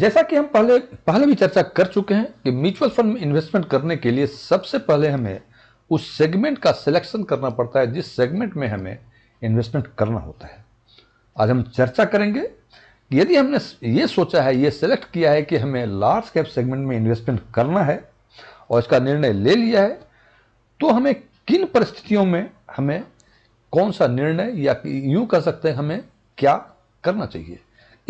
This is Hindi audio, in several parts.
जैसा कि हम पहले पहले भी चर्चा कर चुके हैं कि म्यूचुअल फंड में इन्वेस्टमेंट करने के लिए सबसे पहले हमें उस सेगमेंट का सिलेक्शन करना पड़ता है जिस सेगमेंट में हमें इन्वेस्टमेंट करना होता है आज हम चर्चा करेंगे यदि हमने ये सोचा है ये सिलेक्ट किया है कि हमें लार्ज कैप सेगमेंट में इन्वेस्टमेंट करना है और इसका निर्णय ले लिया है तो हमें किन परिस्थितियों में हमें कौन सा निर्णय या यूं कह सकते हैं हमें क्या करना चाहिए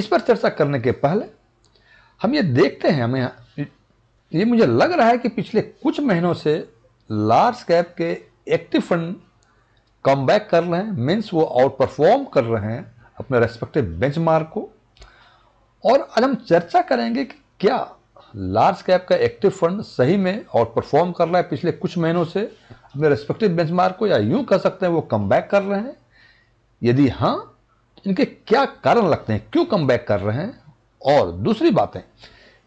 इस पर चर्चा करने के पहले हम ये देखते हैं हमें ये मुझे लग रहा है कि पिछले कुछ महीनों से लार्ज कैप के एक्टिव फंड कम बैक कर रहे हैं मीन्स वो आउट परफॉर्म कर रहे हैं अपने रेस्पेक्टिव बेंचमार्क को और आज हम चर्चा करेंगे कि क्या लार्ज कैप का एक्टिव फंड सही में आउट परफॉर्म कर रहा है पिछले कुछ महीनों से अपने रेस्पेक्टिव बेंचमार्क को या यूं कह सकते हैं वो कम बैक कर रहे हैं यदि हाँ इनके क्या कारण लगते हैं क्यों कम बैक कर रहे हैं और दूसरी बातें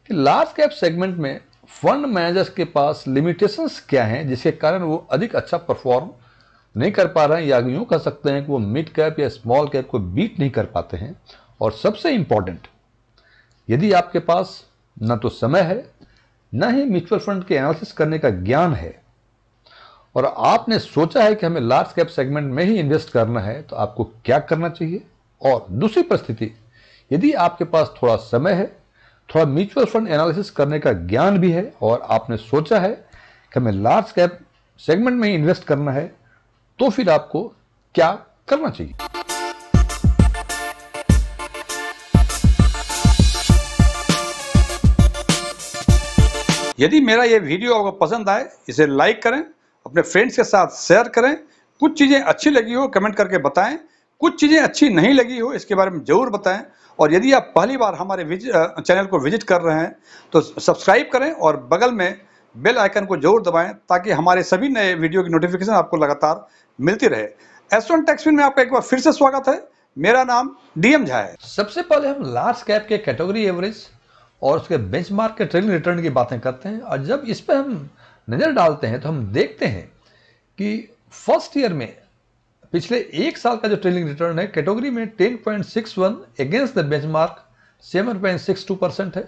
कि लार्ज कैप सेगमेंट में फंड मैनेजर्स के पास लिमिटेशंस क्या हैं जिसके कारण वो अधिक अच्छा परफॉर्म नहीं कर पा रहे हैं या यूँ कह सकते हैं कि वो मिड कैप या स्मॉल कैप को बीट नहीं कर पाते हैं और सबसे इम्पॉर्टेंट यदि आपके पास न तो समय है न ही म्यूचुअल फंड के एनालिसिस करने का ज्ञान है और आपने सोचा है कि हमें लार्ज कैप सेगमेंट में ही इन्वेस्ट करना है तो आपको क्या करना चाहिए और दूसरी परिस्थिति यदि आपके पास थोड़ा समय है थोड़ा म्यूचुअल फंड एनालिसिस करने का ज्ञान भी है और आपने सोचा है कि हमें लार्ज कैप सेगमेंट में इन्वेस्ट करना है तो फिर आपको क्या करना चाहिए यदि मेरा ये वीडियो आपको पसंद आए इसे लाइक करें अपने फ्रेंड्स के साथ शेयर करें कुछ चीज़ें अच्छी लगी हो कमेंट करके बताएं कुछ चीज़ें अच्छी नहीं लगी हो इसके बारे में ज़रूर बताएं और यदि आप पहली बार हमारे चैनल को विजिट कर रहे हैं तो सब्सक्राइब करें और बगल में बेल आइकन को जरूर दबाएं ताकि हमारे सभी नए वीडियो की नोटिफिकेशन आपको लगातार मिलती रहे एस वन टैक्सफिन में आपका एक बार फिर से स्वागत है मेरा नाम डीएम झा है सबसे पहले हम लार्ज कैप के कैटेगरी एवरेज और उसके मार्क के ट्रेडिंग रिटर्न की बातें करते हैं और जब इस पर हम नज़र डालते हैं तो हम देखते हैं कि फर्स्ट ईयर में पिछले एक साल का जो ट्रेलिंग रिटर्न है कैटेगरी में 10.61 against the six two percent है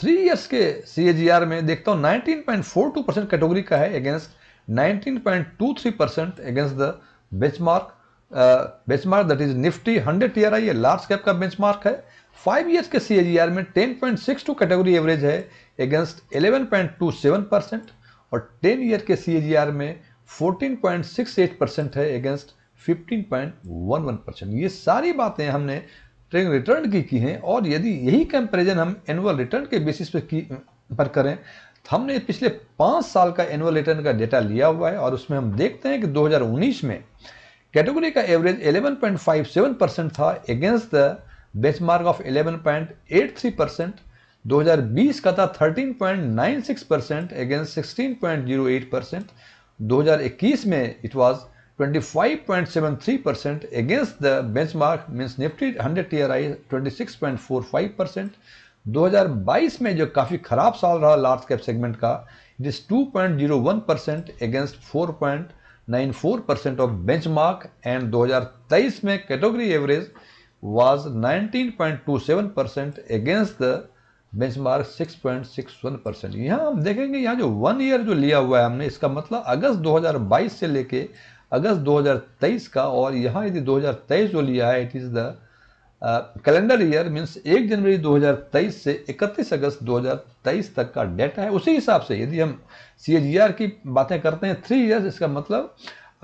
थ्री ईयर्स के आर में देखता हूँ 19.42 परसेंट कैटेगरी का है against 19.23 percent against the benchmark that is Nifty 100 R I ये लार्ज कैप का मार्क है फाइव ईयर्स के आर में टू कैटेगरी एवरेज है अगेंस्ट सेवन परसेंट और टेन ईयर के आर में एट परसेंट है अगेंस्ट 15.11 परसेंट ये सारी बातें हमने ट्रेडिंग रिटर्न की की हैं और यदि यही कंपेरिजन हम एनुअल रिटर्न के बेसिस पर की पर करें तो हमने पिछले पाँच साल का एनुअल रिटर्न का डेटा लिया हुआ है और उसमें हम देखते हैं कि 2019 में कैटेगरी का एवरेज 11.57 परसेंट था against the benchmark of three percent 2020 का था 13.96 परसेंट अगेंस्ट एट परसेंट 2021 में it was 25.73 percent against the benchmark means Nifty 100 TRI 26.45 percent. 2022 में जो काफ़ी ख़राब साल रहा लार्ज कैप सेगमेंट का it is 2.01 percent against 4.94 percent of benchmark and 2023 में category average was 19.27 percent against the benchmark 6.61 percent यहां हम देखेंगे यहां जो वन ईयर जो लिया हुआ है हमने इसका मतलब अगस्त 2022 से लेके अगस्त 2023 का और यहाँ यदि 2023 जो लिया है it is the calendar year means 1 जनवरी 2023 से 31 अगस्त 2023 तक का डेटा है उसी हिसाब से यदि हम सी e की बातें करते हैं थ्री ईयर्स इसका मतलब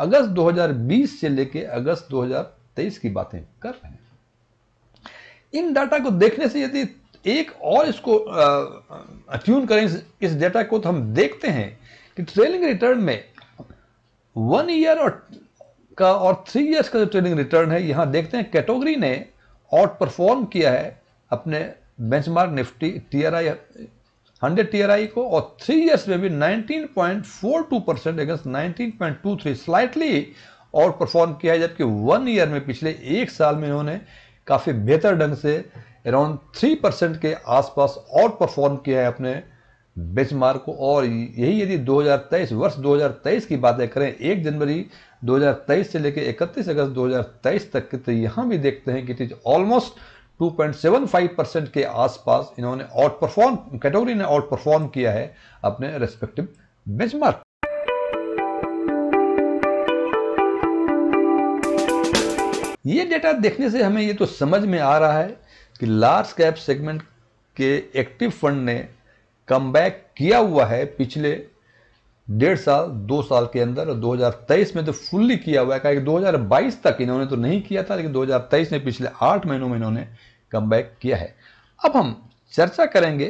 अगस्त 2020 से लेके अगस्त 2023 की बातें कर रहे हैं इन डाटा को देखने से यदि एक और इसको ट्यून uh, करें इस, इस डेटा को तो हम देखते हैं कि ट्रेलिंग रिटर्न में वन ईयर और का और थ्री ईयर्स का जो ट्रेडिंग रिटर्न है यहाँ देखते हैं कैटेगरी ने आउट परफॉर्म किया है अपने benchmark Nifty T R T R I को और थ्री ईयर्स में भी 19.42 percent against three slightly outperform किया है जबकि वन ईयर में पिछले एक साल में इन्होंने काफ़ी बेहतर ढंग से अराउंड थ्री परसेंट के आसपास आउट परफॉर्म किया है अपने बेंचमार्क को और यही यदि 2023 वर्ष 2023 की बातें करें 1 जनवरी 2023 से लेकर 31 अगस्त 2023 तक तो यहाँ भी देखते हैं कि इट इज ऑलमोस्ट 2.75 परसेंट के आसपास इन्होंने आउट परफॉर्म कैटेगरी ने आउट परफॉर्म किया है अपने रेस्पेक्टिव बेंचमार्क ये डेटा देखने से हमें ये तो समझ में आ रहा है कि लार्ज कैप सेगमेंट के एक्टिव फंड ने कम किया हुआ है पिछले डेढ़ साल दो साल के अंदर और 2023 में तो फुल्ली किया हुआ है क्या 2022 तक इन्होंने तो नहीं किया था लेकिन 2023 में पिछले आठ महीनों में इन्होंने कम किया है अब हम चर्चा करेंगे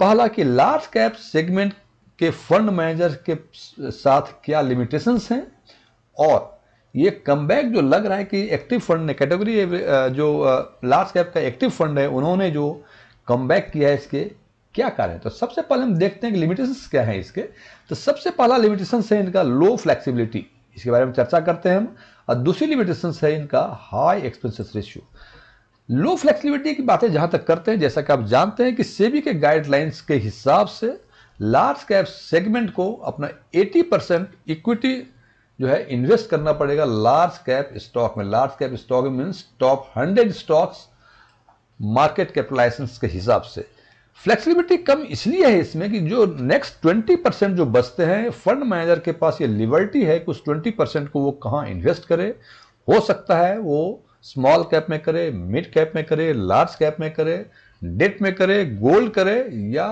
पहला कि लार्ज कैप सेगमेंट के फंड मैनेजर के साथ क्या लिमिटेशंस हैं और ये कम जो लग रहा है कि एक्टिव फंड ने कैटेगरी जो लार्ज कैप का एक्टिव फंड है उन्होंने जो कम किया है इसके क्या कारण तो सबसे पहले हम देखते हैं कि लिमिटेशंस क्या है इसके तो सबसे पहला लिमिटेशन है इनका लो फ्लेक्सिबिलिटी इसके बारे में चर्चा करते हैं हम और दूसरी लिमिटेशन है इनका high expenses ratio low flexibility की बातें जहां तक करते हैं जैसा कि आप जानते हैं कि सेबी के गाइडलाइंस के हिसाब से लार्ज कैप सेगमेंट को अपना 80 परसेंट इक्विटी जो है इन्वेस्ट करना पड़ेगा लार्ज कैप स्टॉक में large cap stock means top 100 stocks market capitalization के हिसाब से फ्लेक्सिबिलिटी कम इसलिए है इसमें कि जो नेक्स्ट ट्वेंटी परसेंट जो बचते हैं फंड मैनेजर के पास ये लिबर्टी है कि उस ट्वेंटी परसेंट को वो कहाँ इन्वेस्ट करे हो सकता है वो स्मॉल कैप में करे मिड कैप में करे लार्ज कैप में करे डेट में करे गोल्ड करे या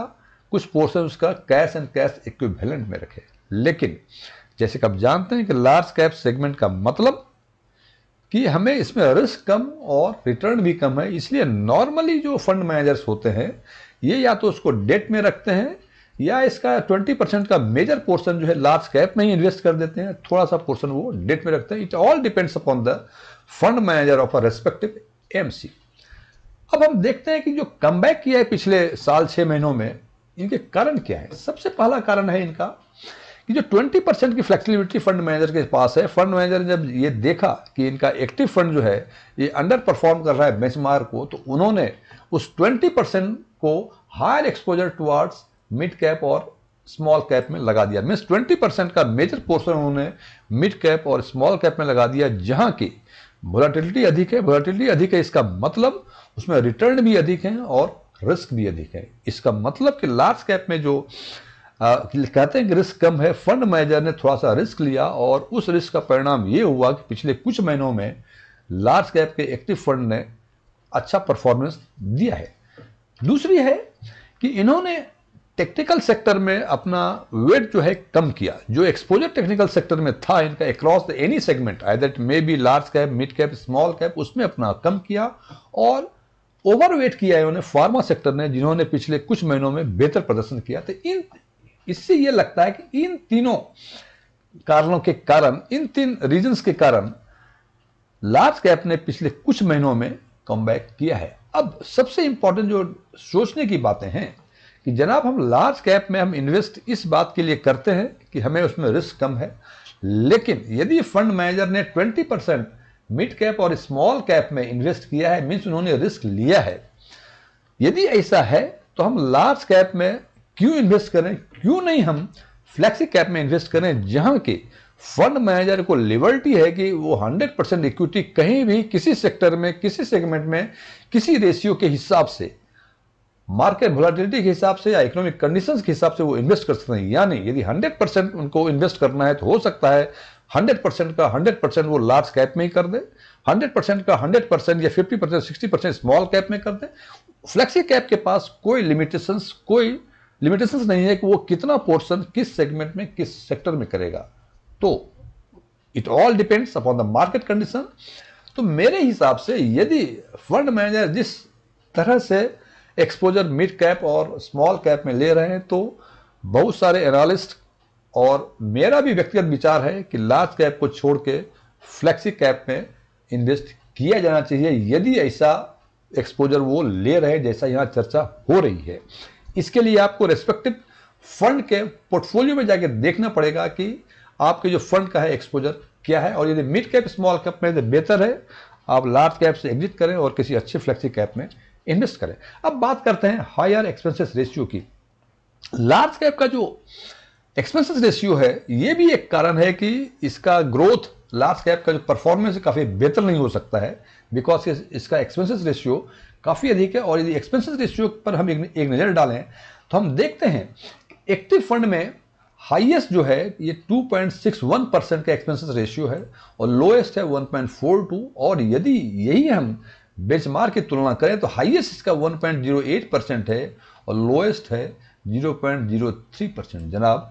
कुछ पोर्शन उसका कैश एंड कैश इक्विवेलेंट में रखे लेकिन जैसे कि आप जानते हैं कि लार्ज कैप सेगमेंट का मतलब कि हमें इसमें रिस्क कम और रिटर्न भी कम है इसलिए नॉर्मली जो फंड मैनेजर्स होते हैं ये या तो उसको डेट में रखते हैं या इसका 20 परसेंट का मेजर पोर्शन जो है लार्ज कैप में ही इन्वेस्ट कर देते हैं थोड़ा सा पोर्शन वो डेट में रखते हैं it all depends upon the fund manager of a respective M अब हम देखते हैं कि जो कम किया है पिछले साल छः महीनों में इनके कारण क्या है सबसे पहला कारण है इनका कि जो 20 परसेंट की फ्लेक्सिबिलिटी फंड मैनेजर के पास है फंड मैनेजर ने जब ये देखा कि इनका एक्टिव फंड जो है ये अंडर परफॉर्म कर रहा है बेंचमार्क को तो उन्होंने उस 20 परसेंट को higher exposure towards mid cap और स्मॉल कैप में लगा दिया मीन्स 20 परसेंट का मेजर पोर्शन उन्होंने मिड कैप और स्मॉल कैप में लगा दिया जहां की वोलाटिलिटी अधिक है वोलाटिलिटी अधिक है इसका मतलब उसमें रिटर्न भी अधिक है और रिस्क भी अधिक है इसका मतलब कि लार्ज कैप में जो आ, कहते हैं कि रिस्क कम है फंड मैनेजर ने थोड़ा सा रिस्क लिया और उस रिस्क का परिणाम ये हुआ कि पिछले कुछ महीनों में लार्ज कैप के एक्टिव फंड ने अच्छा परफॉर्मेंस दिया है दूसरी है कि इन्होंने टेक्निकल सेक्टर में अपना वेट जो है कम किया जो एक्सपोजर टेक्निकल सेक्टर में था इनका across the any segment I that may be large cap mid cap small cap उसमें अपना कम किया और ओवरवेट किया उन्होंने फार्मा सेक्टर ने जिन्होंने पिछले कुछ महीनों में बेहतर प्रदर्शन किया तो इन इससे यह लगता है कि इन तीनों कारणों के कारण इन तीन रीजन के कारण लार्ज कैप ने पिछले कुछ महीनों में कम किया है अब सबसे इंपॉर्टेंट जो सोचने की बातें हैं कि जनाब हम लार्ज कैप में हम इन्वेस्ट इस बात के लिए करते हैं कि हमें उसमें रिस्क कम है लेकिन यदि फंड मैनेजर ने 20 परसेंट मिड कैप और स्मॉल कैप में इन्वेस्ट किया है मीन्स उन्होंने रिस्क लिया है यदि ऐसा है तो हम लार्ज कैप में क्यों इन्वेस्ट करें क्यों नहीं हम फ्लैक्सी कैप में इन्वेस्ट करें जहां के फंड मैनेजर को लिबर्टी है कि वो 100 परसेंट इक्विटी कहीं भी किसी सेक्टर में किसी सेगमेंट में किसी रेशियो के हिसाब से मार्केट वोलाटिलिटी के हिसाब से या इकोनॉमिक कंडीशंस के हिसाब से वो इन्वेस्ट कर सकते हैं यानी यदि 100 परसेंट उनको इन्वेस्ट करना है तो हो सकता है 100 परसेंट का 100 परसेंट वो लार्ज कैप में ही कर दे 100 परसेंट का 100 परसेंट या 50 percent sixty percent small cap में कर दे फ्लेक्सी कैप के पास कोई लिमिटेशंस कोई लिमिटेशंस नहीं है कि वो कितना पोर्सन किस सेगमेंट में किस सेक्टर में करेगा तो it all depends upon the market condition तो मेरे हिसाब से यदि फंड मैनेजर जिस तरह से एक्सपोजर मिड कैप और स्मॉल कैप में ले रहे हैं तो बहुत सारे एनालिस्ट और मेरा भी व्यक्तिगत विचार है कि लार्ज कैप को छोड़ के फ्लैक्सी कैप में इन्वेस्ट किया जाना चाहिए यदि ऐसा एक्सपोजर वो ले रहे हैं जैसा यहाँ चर्चा हो रही है इसके लिए आपको रेस्पेक्टिव फंड के पोर्टफोलियो में जाके देखना पड़ेगा कि आपके जो फंड का है एक्सपोजर क्या है और यदि मिड कैप स्मॉल कैप में बेहतर है आप लार्ज कैप से एग्जिट करें और किसी अच्छे फ्लैक्सी कैप में इन्वेस्ट करें अब बात करते हैं हायर एक्सपेंसेस रेशियो की लार्ज कैप का जो एक्सपेंसेस रेशियो है ये भी एक कारण है कि इसका ग्रोथ लार्ज कैप का जो परफॉर्मेंस काफ़ी बेहतर नहीं हो सकता है बिकॉज इसका एक्सपेंसेस रेशियो काफ़ी अधिक है और यदि एक्सपेंसेस रेशियो पर हम एक नज़र डालें तो हम देखते हैं एक्टिव फंड में हाईएस्ट जो है ये 2.61 परसेंट का एक्सपेंसेस रेशियो है और लोएस्ट है 1.42 और यदि यही हम बेंचमार्क की तुलना करें तो हाईएस्ट इसका 1.08 परसेंट है और लोएस्ट है 0.03 परसेंट जनाब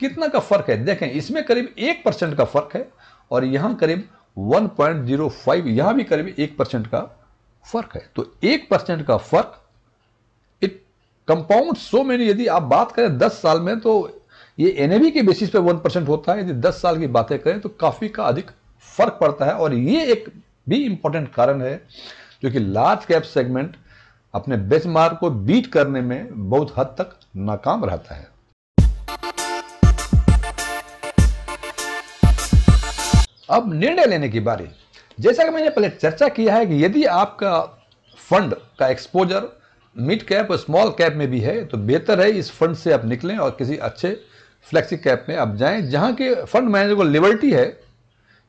कितना का फ़र्क है देखें इसमें करीब एक परसेंट का फ़र्क है और यहाँ करीब 1.05 यहाँ भी करीब एक परसेंट का फ़र्क है तो एक परसेंट का फ़र्क इट कंपाउंड सो मैनी यदि आप बात करें दस साल में तो ये एनएवी के बेसिस पे वन परसेंट होता है यदि दस साल की बातें करें तो काफ़ी का अधिक फर्क पड़ता है और ये एक भी इंपॉर्टेंट कारण है जो कि लार्ज कैप सेगमेंट अपने बेंचमार्क को बीट करने में बहुत हद तक नाकाम रहता है अब निर्णय लेने की बारी जैसा कि मैंने पहले चर्चा किया है कि यदि आपका फंड का एक्सपोजर मिड कैप और स्मॉल कैप में भी है तो बेहतर है इस फंड से आप निकलें और किसी अच्छे फ्लेक्सी कैप में आप जाएं जहां के फंड मैनेजर को लिबर्टी है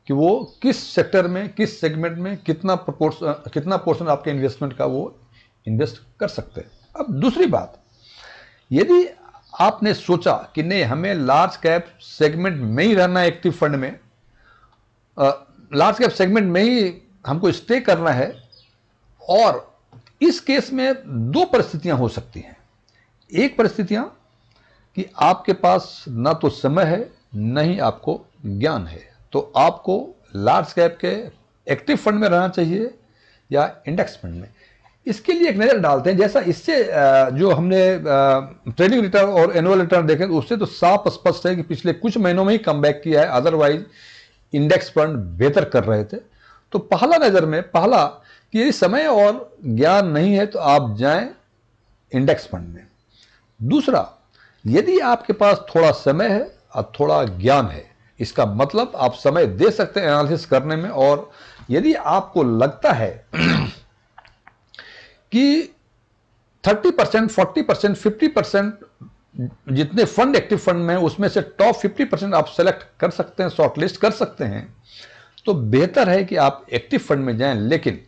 कि वो किस सेक्टर में किस सेगमेंट में कितना प्रपोर्शन कितना पोर्शन आपके इन्वेस्टमेंट का वो इन्वेस्ट कर सकते हैं अब दूसरी बात यदि आपने सोचा कि नहीं हमें लार्ज कैप सेगमेंट में ही रहना है एक्टिव फंड में लार्ज कैप सेगमेंट में ही हमको स्टे करना है और इस केस में दो परिस्थितियां हो सकती हैं एक परिस्थितियां कि आपके पास ना तो समय है न ही आपको ज्ञान है तो आपको लार्ज कैप के एक्टिव फंड में रहना चाहिए या इंडेक्स फंड में इसके लिए एक नज़र डालते हैं जैसा इससे जो हमने ट्रेडिंग रिटर्न और एनुअल रिटर्न देखें तो उससे तो साफ स्पष्ट है कि पिछले कुछ महीनों में ही कम किया है अदरवाइज इंडेक्स फंड बेहतर कर रहे थे तो पहला नज़र में पहला कि यदि समय और ज्ञान नहीं है तो आप जाएं इंडेक्स फंड में दूसरा यदि आपके पास थोड़ा समय है और थोड़ा ज्ञान है इसका मतलब आप समय दे सकते हैं एनालिसिस करने में और यदि आपको लगता है कि 30 percent forty percent fifty percent जितने फंड एक्टिव फंड में उसमें से टॉप 50 परसेंट आप सेलेक्ट कर सकते हैं शॉर्टलिस्ट कर सकते हैं तो बेहतर है कि आप एक्टिव फंड में जाएं लेकिन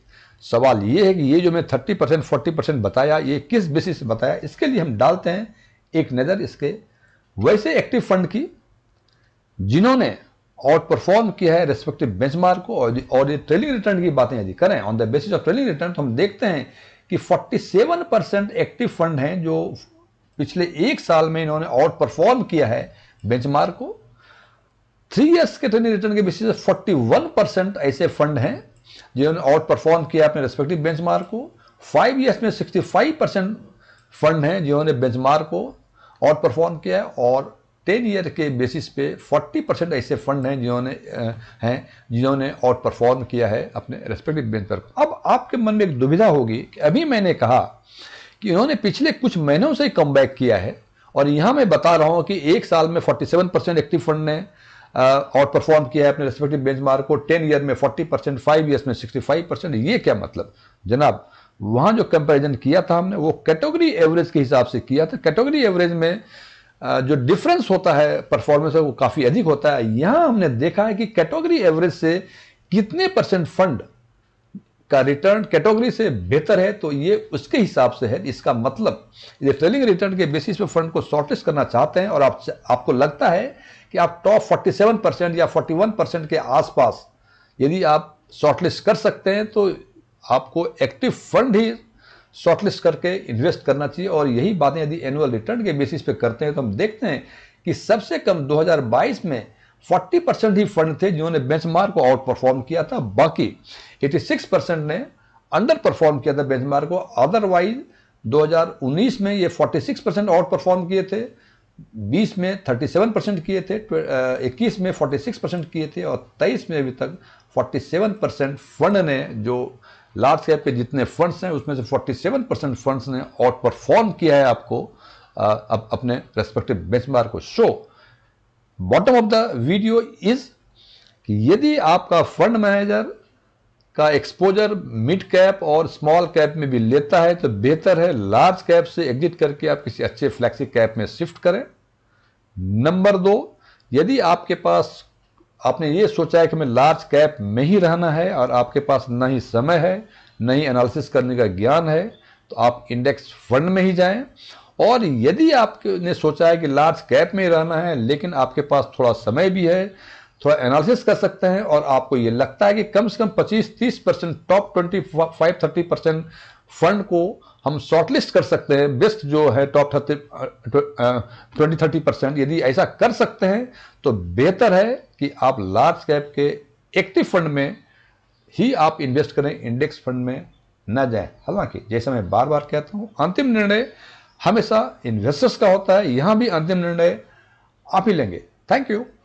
सवाल ये है कि ये जो मैं 30 परसेंट फोर्टी परसेंट बताया ये किस बेसिस बताया इसके लिए हम डालते हैं एक नज़र इसके वैसे एक्टिव फंड की जिन्होंने आउट परफॉर्म किया है रेस्पेक्टिव बेंचमार्क को और ये ट्रेलिंग रिटर्न की बातें यदि करें on the basis of trailing return तो हम देखते हैं कि 47 परसेंट एक्टिव फंड हैं जो पिछले एक साल में इन्होंने आउट परफॉर्म किया है बेंचमार्क को थ्री ईयर्स के ट्रेलिंग रिटर्न के बेसिस फोर्टी वन परसेंट ऐसे फंड हैं जिन्होंने आउट परफॉर्म किया अपने रेस्पेक्टिव बेंच को फाइव ईयर्स में सिक्सटी फाइव परसेंट फंड हैं जिन्होंने बेंचमार्क को आउट परफॉर्म किया है और टेन ईयर के बेसिस पे 40 परसेंट ऐसे फंड हैं जिन्होंने हैं जिन्होंने आउट परफॉर्म किया है अपने रेस्पेक्टिव बेंच पर अब आपके मन में एक दुविधा होगी कि अभी मैंने कहा कि इन्होंने पिछले कुछ महीनों से कम किया है और यहाँ मैं बता रहा हूँ कि एक साल में फोर्टी परसेंट एक्टिव फंड ने आउट परफॉर्म किया है अपने रेस्पेक्टिव बेंच को टेन ईयर में फोर्टी परसेंट फाइव ईयर्स में सिक्सटी फाइव परसेंट ये क्या मतलब जनाब वहाँ जो कंपैरिजन किया था हमने वो कैटेगरी एवरेज के हिसाब से किया था कैटेगरी एवरेज में जो डिफरेंस होता है परफॉर्मेंस है वो काफ़ी अधिक होता है यहां हमने देखा है कि कैटेगरी एवरेज से कितने परसेंट फंड का रिटर्न कैटेगरी से बेहतर है तो ये उसके हिसाब से है इसका मतलब ये ट्रेलिंग रिटर्न के बेसिस पे फंड को शॉर्टलिस्ट करना चाहते हैं और आप आपको लगता है कि आप टॉप 47 परसेंट या 41 परसेंट के आसपास यदि आप शॉर्टलिस्ट कर सकते हैं तो आपको एक्टिव फंड ही शॉर्टलिस्ट करके इन्वेस्ट करना चाहिए और यही बातें यदि एनुअल रिटर्न के बेसिस पे करते हैं तो हम देखते हैं कि सबसे कम 2022 में 40 परसेंट ही फंड थे जिन्होंने बेंचमार्क को आउट परफॉर्म किया था बाकी 86 परसेंट ने अंडर परफॉर्म किया था बेंचमार्क को अदरवाइज 2019 में ये 46 परसेंट आउट परफॉर्म किए थे 20 में 37 परसेंट किए थे इक्कीस में 46 परसेंट किए थे और 23 में अभी तक 47 परसेंट फंड ने जो लार्ज कैप के जितने फंड्स हैं उसमें से 47 परसेंट फंड्स ने आउट परफॉर्म किया है आपको आ, अप, अपने रेस्पेक्टिव बेंचमार्क को show bottom of the video is कि यदि आपका फंड मैनेजर का एक्सपोजर मिड कैप और स्मॉल कैप में भी लेता है तो बेहतर है लार्ज कैप से एग्जिट करके आप किसी अच्छे फ्लैक्सी कैप में शिफ्ट करें नंबर दो यदि आपके पास आपने ये सोचा है कि हमें लार्ज कैप में ही रहना है और आपके पास ना ही समय है ना ही एनालिसिस करने का ज्ञान है तो आप इंडेक्स फंड में ही जाएं और यदि आपने सोचा है कि लार्ज कैप में ही रहना है लेकिन आपके पास थोड़ा समय भी है थोड़ा एनालिसिस कर सकते हैं और आपको ये लगता है कि कम से कम 25-30 परसेंट टॉप 25-30 परसेंट फंड को हम शॉर्टलिस्ट कर सकते हैं बेस्ट जो है top thirty twenty thirty percent यदि ऐसा कर सकते हैं तो बेहतर है कि आप लार्ज कैप के एक्टिव फंड में ही आप इन्वेस्ट करें इंडेक्स फंड में न जाएं हालांकि जैसे मैं बार बार कहता हूं अंतिम निर्णय हमेशा इन्वेस्टर्स का होता है यहां भी अंतिम निर्णय आप ही लेंगे थैंक यू